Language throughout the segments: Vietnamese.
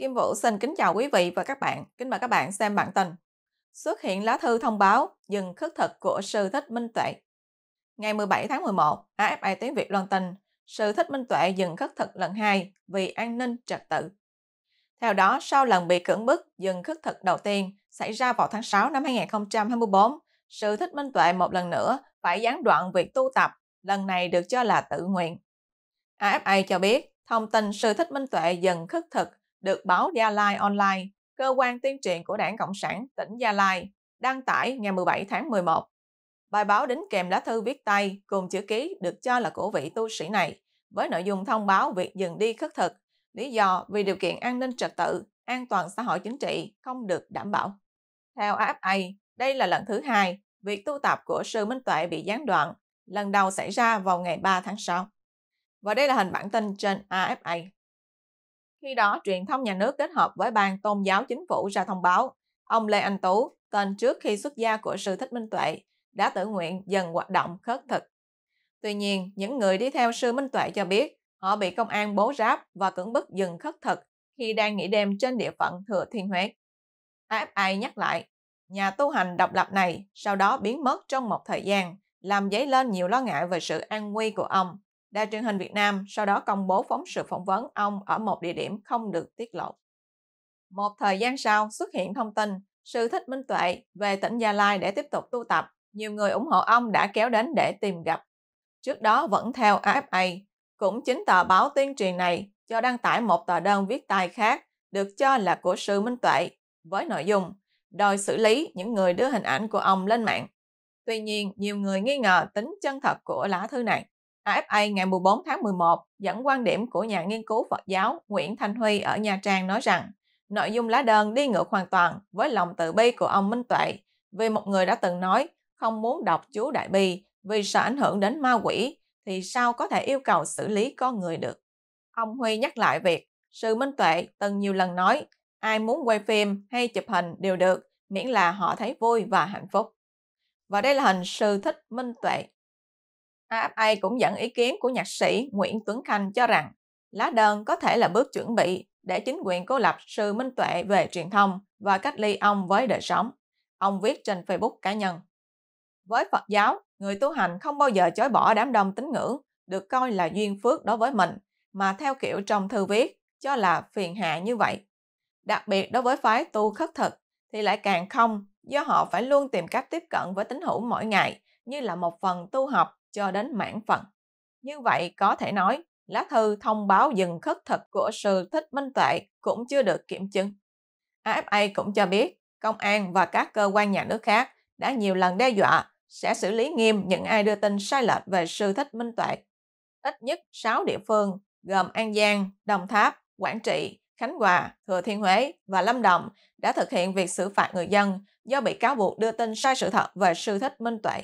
Kim Vũ xin kính chào quý vị và các bạn. Kính mời các bạn xem bản tin. Xuất hiện lá thư thông báo dừng khất thực của sư thích Minh Tuệ. Ngày 17 tháng 11, AFI Tiếng Việt loan tin, sư thích Minh Tuệ dừng khất thực lần 2 vì an ninh trật tự. Theo đó, sau lần bị cưỡng bức dừng khất thực đầu tiên xảy ra vào tháng 6 năm 2024, sư thích Minh Tuệ một lần nữa phải gián đoạn việc tu tập, lần này được cho là tự nguyện. AFA cho biết, thông tin sư thích Minh Tuệ dần khất thực được báo Gia Lai Online, cơ quan tuyên truyền của Đảng Cộng sản tỉnh Gia Lai, đăng tải ngày 17 tháng 11. Bài báo đính kèm lá thư viết tay cùng chữ ký được cho là của vị tu sĩ này, với nội dung thông báo việc dừng đi khất thực, lý do vì điều kiện an ninh trật tự, an toàn xã hội chính trị không được đảm bảo. Theo AFA, đây là lần thứ hai việc tu tập của sư Minh Tuệ bị gián đoạn, lần đầu xảy ra vào ngày 3 tháng 6. Và đây là hình bản tin trên AFA. Khi đó, truyền thông nhà nước kết hợp với ban tôn giáo chính phủ ra thông báo, ông Lê Anh Tú, tên trước khi xuất gia của sư Thích Minh Tuệ, đã tự nguyện dần hoạt động khất thực. Tuy nhiên, những người đi theo sư Minh Tuệ cho biết, họ bị công an bố ráp và cưỡng bức dừng khất thực khi đang nghỉ đêm trên địa phận Thừa Thiên Huế. AFI nhắc lại, nhà tu hành độc lập này sau đó biến mất trong một thời gian, làm dấy lên nhiều lo ngại về sự an nguy của ông. Đài truyền hình Việt Nam sau đó công bố phóng sự phỏng vấn ông ở một địa điểm không được tiết lộ. Một thời gian sau xuất hiện thông tin sư thích minh tuệ về tỉnh Gia Lai để tiếp tục tu tập. Nhiều người ủng hộ ông đã kéo đến để tìm gặp. Trước đó vẫn theo AFA, cũng chính tờ báo tuyên truyền này cho đăng tải một tờ đơn viết tay khác được cho là của sư Minh Tuệ với nội dung đòi xử lý những người đưa hình ảnh của ông lên mạng. Tuy nhiên, nhiều người nghi ngờ tính chân thật của lá thư này. AFA ngày 14 tháng 11 dẫn quan điểm của nhà nghiên cứu Phật giáo Nguyễn Thanh Huy ở Nha Trang nói rằng nội dung lá đơn đi ngược hoàn toàn với lòng tự bi của ông Minh Tuệ vì một người đã từng nói không muốn đọc chú Đại Bi vì sợ ảnh hưởng đến ma quỷ thì sao có thể yêu cầu xử lý con người được. Ông Huy nhắc lại việc Sư Minh Tuệ từng nhiều lần nói ai muốn quay phim hay chụp hình đều được miễn là họ thấy vui và hạnh phúc. Và đây là hình sư thích Minh Tuệ AFA cũng dẫn ý kiến của nhạc sĩ Nguyễn Tuấn Khanh cho rằng lá đơn có thể là bước chuẩn bị để chính quyền cố lập sự minh tuệ về truyền thông và cách ly ông với đời sống. Ông viết trên Facebook cá nhân. Với Phật giáo, người tu hành không bao giờ chối bỏ đám đông tín ngưỡng được coi là duyên phước đối với mình, mà theo kiểu trong thư viết cho là phiền hạ như vậy. Đặc biệt đối với phái tu khất thực thì lại càng không, do họ phải luôn tìm cách tiếp cận với tín hữu mỗi ngày như là một phần tu học cho đến mãn phận. Như vậy có thể nói, lá thư thông báo dừng khất thực của sự thích minh tuệ cũng chưa được kiểm chứng. AFA cũng cho biết, công an và các cơ quan nhà nước khác đã nhiều lần đe dọa sẽ xử lý nghiêm những ai đưa tin sai lệch về sư thích minh tuệ. Ít nhất 6 địa phương gồm An Giang, Đồng Tháp, Quảng Trị, Khánh Hòa, Thừa Thiên Huế và Lâm Đồng đã thực hiện việc xử phạt người dân do bị cáo buộc đưa tin sai sự thật về sư thích minh tuệ.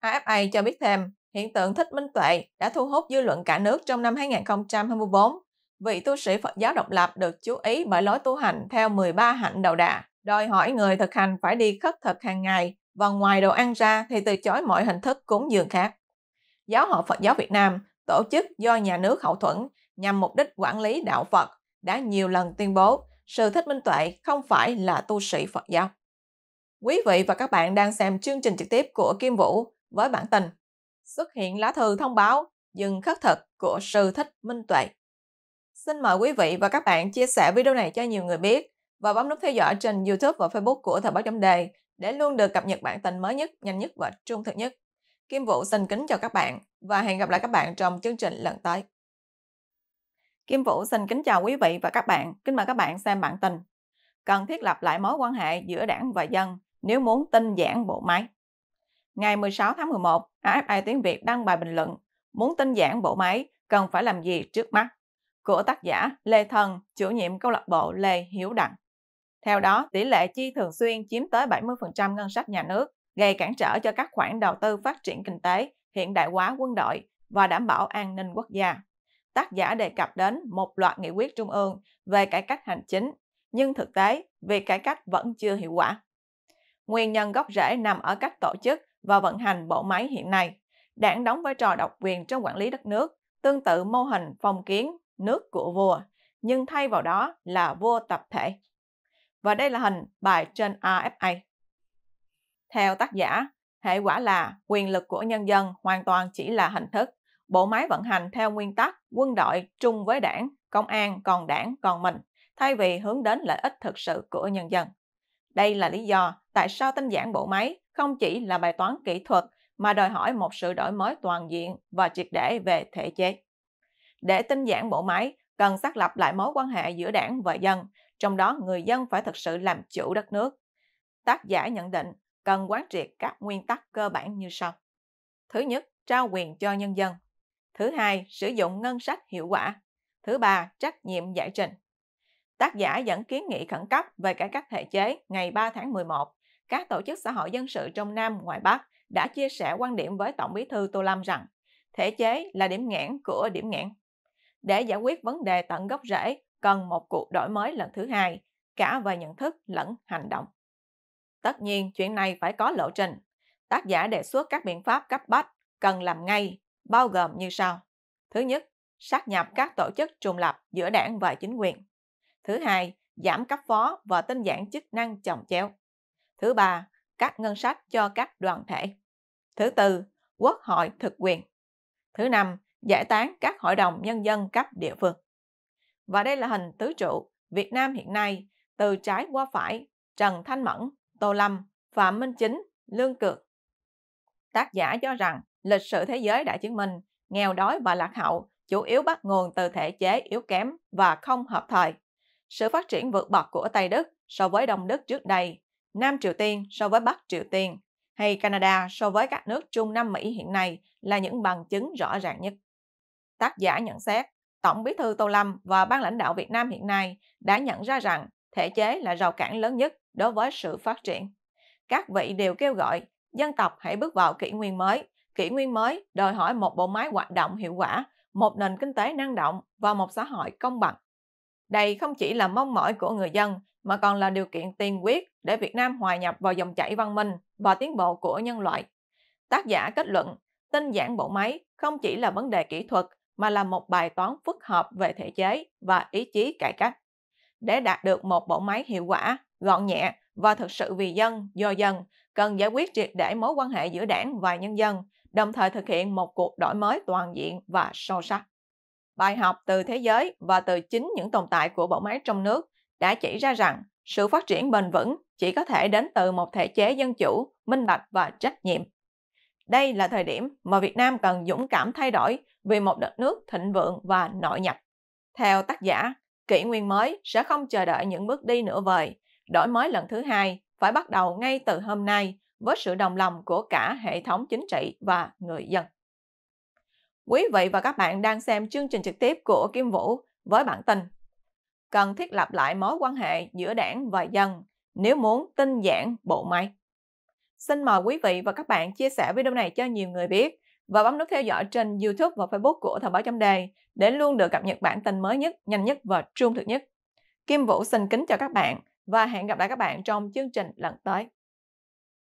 AFA cho biết thêm, hiện tượng thích minh tuệ đã thu hút dư luận cả nước trong năm 2024. Vị tu sĩ Phật giáo độc lập được chú ý bởi lối tu hành theo 13 hạnh đầu đà, đòi hỏi người thực hành phải đi khất thực hàng ngày và ngoài đồ ăn ra thì từ chối mọi hình thức cúng dường khác. Giáo hội Phật giáo Việt Nam, tổ chức do nhà nước hậu thuẫn nhằm mục đích quản lý đạo Phật, đã nhiều lần tuyên bố sự thích minh tuệ không phải là tu sĩ Phật giáo. Quý vị và các bạn đang xem chương trình trực tiếp của Kim Vũ, với bản tình, xuất hiện lá thư thông báo dừng khất thực của sư thích minh tuệ. Xin mời quý vị và các bạn chia sẻ video này cho nhiều người biết và bấm nút theo dõi trên YouTube và Facebook của Thời báo chấm đề để luôn được cập nhật bản tình mới nhất, nhanh nhất và trung thực nhất. Kim Vũ xin kính chào các bạn và hẹn gặp lại các bạn trong chương trình lần tới. Kim Vũ xin kính chào quý vị và các bạn. Kính mời các bạn xem bản tình Cần thiết lập lại mối quan hệ giữa đảng và dân nếu muốn tinh giản bộ máy ngày 16 tháng 11, AFI Tiếng Việt đăng bài bình luận Muốn tinh giản bộ máy, cần phải làm gì trước mắt? của tác giả Lê Thần, chủ nhiệm câu lạc bộ Lê Hiếu Đặng. Theo đó, tỷ lệ chi thường xuyên chiếm tới 70% ngân sách nhà nước, gây cản trở cho các khoản đầu tư phát triển kinh tế, hiện đại hóa quân đội và đảm bảo an ninh quốc gia. Tác giả đề cập đến một loạt nghị quyết trung ương về cải cách hành chính, nhưng thực tế, việc cải cách vẫn chưa hiệu quả. Nguyên nhân gốc rễ nằm ở cách tổ chức và vận hành bộ máy hiện nay. Đảng đóng vai trò độc quyền trong quản lý đất nước, tương tự mô hình phong kiến, nước của vua, nhưng thay vào đó là vua tập thể. Và đây là hình bài trên AFA. Theo tác giả, hệ quả là quyền lực của nhân dân hoàn toàn chỉ là hình thức, bộ máy vận hành theo nguyên tắc quân đội chung với đảng, công an còn đảng còn mình, thay vì hướng đến lợi ích thực sự của nhân dân. Đây là lý do tại sao tinh giản bộ máy không chỉ là bài toán kỹ thuật mà đòi hỏi một sự đổi mới toàn diện và triệt để về thể chế. Để tinh giản bộ máy, cần xác lập lại mối quan hệ giữa đảng và dân, trong đó người dân phải thực sự làm chủ đất nước. Tác giả nhận định cần quán triệt các nguyên tắc cơ bản như sau. Thứ nhất, trao quyền cho nhân dân. Thứ hai, sử dụng ngân sách hiệu quả. Thứ ba, trách nhiệm giải trình. Tác giả dẫn kiến nghị khẩn cấp về cải cách thể chế ngày 3 tháng 11 các tổ chức xã hội dân sự trong Nam ngoài Bắc đã chia sẻ quan điểm với Tổng bí thư Tô Lâm rằng thể chế là điểm nghẽn của điểm nghẽn. Để giải quyết vấn đề tận gốc rễ, cần một cuộc đổi mới lần thứ hai, cả về nhận thức lẫn hành động. Tất nhiên, chuyện này phải có lộ trình. Tác giả đề xuất các biện pháp cấp bách cần làm ngay, bao gồm như sau. Thứ nhất, sát nhập các tổ chức trùng lập giữa đảng và chính quyền. Thứ hai, giảm cấp phó và tinh giản chức năng chồng chéo. Thứ ba, các ngân sách cho các đoàn thể. Thứ tư, quốc hội thực quyền. Thứ năm, giải tán các hội đồng nhân dân cấp địa phương. Và đây là hình tứ trụ Việt Nam hiện nay từ trái qua phải Trần Thanh Mẫn, Tô Lâm, Phạm Minh Chính, Lương Cược. Tác giả cho rằng lịch sử thế giới đã chứng minh nghèo đói và lạc hậu chủ yếu bắt nguồn từ thể chế yếu kém và không hợp thời. Sự phát triển vượt bậc của Tây Đức so với Đông Đức trước đây Nam Triều Tiên so với Bắc Triều Tiên hay Canada so với các nước Trung Nam Mỹ hiện nay là những bằng chứng rõ ràng nhất. Tác giả nhận xét, Tổng bí thư Tô Lâm và ban lãnh đạo Việt Nam hiện nay đã nhận ra rằng thể chế là rào cản lớn nhất đối với sự phát triển. Các vị đều kêu gọi dân tộc hãy bước vào kỷ nguyên mới. Kỷ nguyên mới đòi hỏi một bộ máy hoạt động hiệu quả, một nền kinh tế năng động và một xã hội công bằng. Đây không chỉ là mong mỏi của người dân mà còn là điều kiện tiên quyết để Việt Nam hòa nhập vào dòng chảy văn minh và tiến bộ của nhân loại. Tác giả kết luận, tinh giản bộ máy không chỉ là vấn đề kỹ thuật mà là một bài toán phức hợp về thể chế và ý chí cải cách. Để đạt được một bộ máy hiệu quả, gọn nhẹ và thực sự vì dân, do dân, cần giải quyết triệt để mối quan hệ giữa đảng và nhân dân, đồng thời thực hiện một cuộc đổi mới toàn diện và sâu sắc. Bài học từ thế giới và từ chính những tồn tại của bộ máy trong nước đã chỉ ra rằng sự phát triển bền vững chỉ có thể đến từ một thể chế dân chủ, minh bạch và trách nhiệm. Đây là thời điểm mà Việt Nam cần dũng cảm thay đổi vì một đất nước thịnh vượng và nội nhập. Theo tác giả, kỷ nguyên mới sẽ không chờ đợi những bước đi nửa vời. Đổi mới lần thứ hai phải bắt đầu ngay từ hôm nay với sự đồng lòng của cả hệ thống chính trị và người dân. Quý vị và các bạn đang xem chương trình trực tiếp của Kim Vũ với bản tin Cần thiết lập lại mối quan hệ giữa đảng và dân nếu muốn tinh giản bộ máy. Xin mời quý vị và các bạn chia sẻ video này cho nhiều người biết và bấm nút theo dõi trên YouTube và Facebook của Thời báo chấm đề để luôn được cập nhật bản tin mới nhất, nhanh nhất và trung thực nhất. Kim Vũ xin kính chào các bạn và hẹn gặp lại các bạn trong chương trình lần tới.